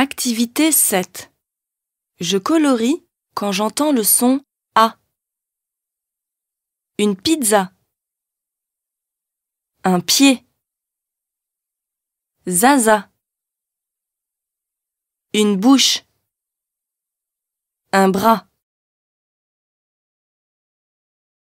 Activité 7. Je colorie quand j'entends le son A. Une pizza. Un pied. Zaza. Une bouche. Un bras.